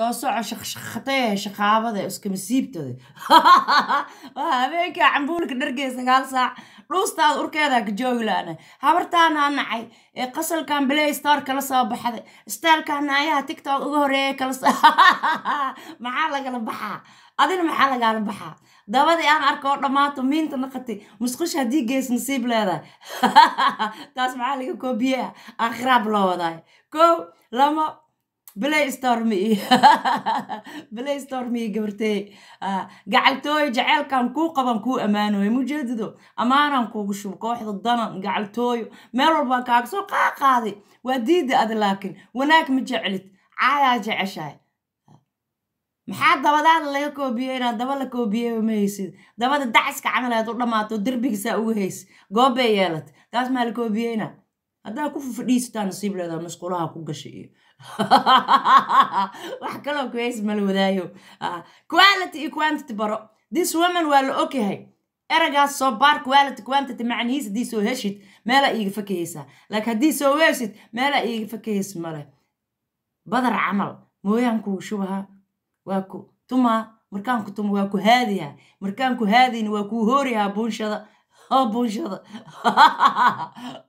soo soco shaqshaqatee shaqaabada iskamasiibtada waa habeenkaa cambuulka dhargee sagaal saac dhuustaada urkeedaa ka joogi habartaanaa nacay ee qasalkan blay star kala soo baxday staalka naayaha tiktok uga horeeya kala soo maxaa lagala baxaa adina maxaa lagaala baxaa dabadii aan arko dhammaato miinta naqatay musqusha haddii gees nasiib leedahay taas maxaa laga koobiyaa aakhiraa biloo wadaayo kow lama blaystorm blaystormi gabartey ah, gacaltooyo jaceylkan kuu qaban kuu ammaanoyo mujeedido ammaanaan kuugu shubo kooxda danan gacaltooyo meel walbaan kaaga soo qaa qaaday waa diida ada laakiin wanaag ma jeclid caayaa jeceshahay maxaa dabadaada laga koobiyey inaad daba la koobiyey ma haysid dabada dacaska camal aad u dhammaato derbigisaa ugu hays goobay yeelata taas maa la koobiyeyna haddaa ku fufadhiisataa nasiib leedaa masqulaha ku gashay iyo wax kaloo kuhays mala wadaayo ah, quality iyo quantity baro this woman waa la ogyahay eragaas soo baar quality quantity macnihiis haddii soo heshid meelaa iiga fakahaysaa laakiin haddii soo weesid meelaa iiga fakahays male badar camal mooyaan kugu waa ku tumaa markaanku tumo waa ku haadiyaa markaan ku haadiyna waa kuu hooriyaa buunshada oo buunshada